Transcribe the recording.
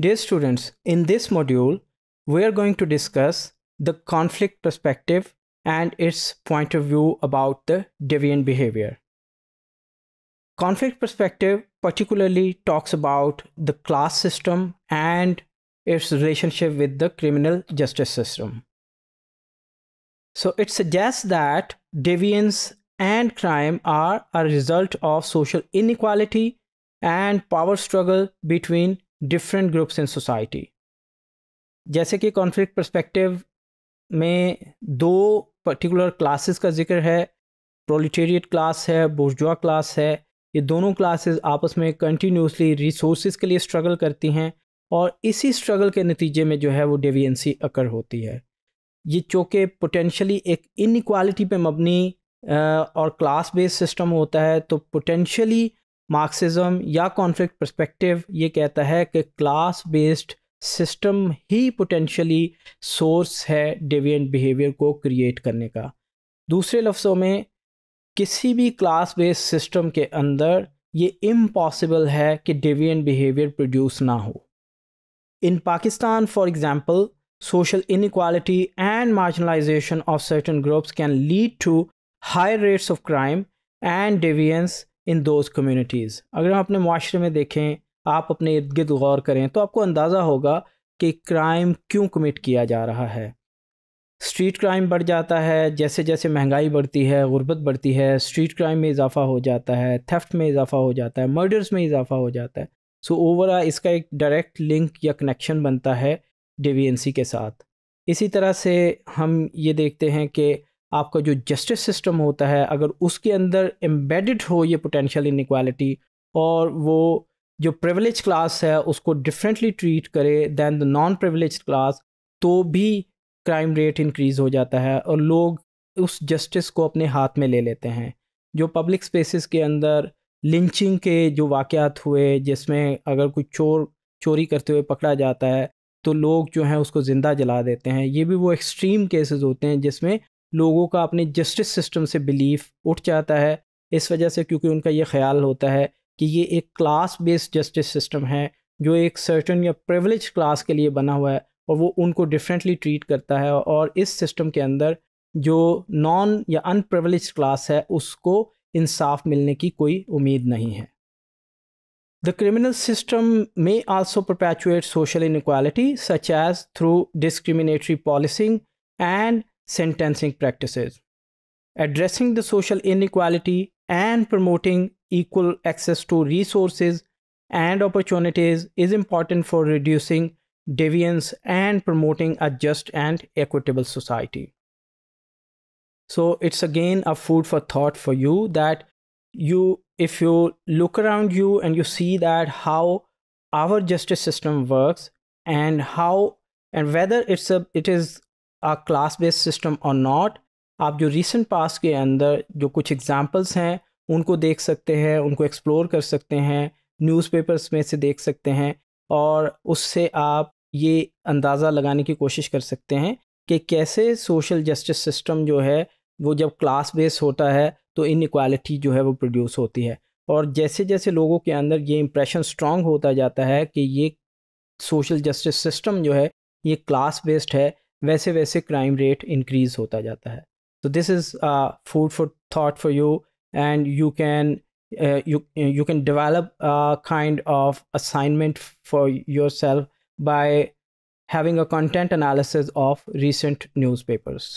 Dear students, in this module, we are going to discuss the conflict perspective and its point of view about the deviant behavior. Conflict perspective particularly talks about the class system and its relationship with the criminal justice system. So it suggests that deviance and crime are a result of social inequality and power struggle between different groups in society जैसे कि conflict perspective में दो particular classes का जिक्र है proletariat class है bourgeois class है ये दोनों क्लासेस आपस में कंटिन्यूसली रिसोर्स के लिए स्ट्रगल करती हैं और इसी स्ट्रगल के नतीजे में जो है वो डेवियंसी अकर होती है ये चूँकि पोटेंशली एक इनक्वालिटी पे मबनी और क्लास बेस्ड सिस्टम होता है तो पोटेंशली मार्क्सिज्म या कॉन्फ्लिक्ट परस्पेक्टिव ये कहता है कि क्लास बेस्ड सिस्टम ही पोटेंशली सोर्स है डिवियंट बिहेवियर को क्रिएट करने का दूसरे लफ्ज़ों में किसी भी क्लास बेस्ड सिस्टम के अंदर ये इम्पॉसिबल है कि डिवियंट बिहेवियर प्रोड्यूस ना हो in Pakistan for example social inequality and marginalisation of certain groups can lead to high rates of crime and deviance in those communities अगर हम अपने माशरे में देखें आप अपने इर्द गिर्द गौर करें तो आपको अंदाज़ा होगा कि क्राइम क्यों कमिट किया जा रहा है स्ट्रीट क्राइम बढ़ जाता है जैसे जैसे महंगाई बढ़ती है गुर्बत बढ़ती है स्ट्रीट क्राइम में इजाफा हो जाता है थेफ्ट में इजाफा हो जाता है मर्डर्स में इजाफा हो जाता है सो so, ओवरऑल इसका एक डायरेक्ट लिंक या कनेक्शन बनता है डेवियंसी के साथ इसी तरह से हम ये देखते हैं कि आपका जो जस्टिस सिस्टम होता है अगर उसके अंदर एम्बेडिड हो ये पोटेंशियल इनक्वालिटी और वो जो प्रिविलेज क्लास है उसको डिफरेंटली ट्रीट करे than the non privilege class तो भी क्राइम रेट इंक्रीज़ हो जाता है और लोग उस जस्टिस को अपने हाथ में ले लेते हैं जो पब्लिक स्पेसेस के अंदर लिंचिंग के जो वाक़ात हुए जिसमें अगर कोई चोर चोरी करते हुए पकड़ा जाता है तो लोग जो हैं उसको ज़िंदा जला देते हैं ये भी वो एक्सट्रीम केसेस होते हैं जिसमें लोगों का अपने जस्टिस सिस्टम से बिलीफ उठ जाता है इस वजह से क्योंकि उनका ये ख्याल होता है कि ये एक क्लास बेस्ड जस्टिस सिस्टम है जो एक सर्टन या प्रिवलेज क्लास के लिए बना हुआ है और वो उनको डिफरेंटली ट्रीट करता है और इस सिस्टम के अंदर जो नॉन या अनप्रिवलेज क्लास है उसको इंसाफ मिलने की कोई उम्मीद नहीं है the criminal system may also perpetuate social inequality such as through discriminatory policing and sentencing practices. Addressing the social inequality and promoting equal access to resources and opportunities is important for reducing deviance and promoting a just and equitable society. So it's again a food for thought for you that you if you look around you and you see that how our justice system works and how and whether it's a it is a class based system और not आप जो recent पास के अंदर जो कुछ examples हैं उनको देख सकते हैं उनको एक्सप्लोर कर सकते हैं न्यूज़पेपर्स में से देख सकते हैं और उससे आप ये अंदाज़ा लगाने की कोशिश कर सकते हैं कि कैसे सोशल जस्टिस सिस्टम जो है वो जब क्लास बेस होता है तो इनक्वालिटी जो है वो प्रोड्यूस होती है और जैसे जैसे लोगों के अंदर ये इम्प्रेशन स्ट्रॉन्ग होता जाता है कि ये सोशल जस्टिस सिस्टम जो है ये क्लास बेस्ड है वैसे वैसे crime rate increase होता जाता है तो this is food for thought for you and you can you you can develop a kind of assignment for yourself by having a content analysis of recent newspapers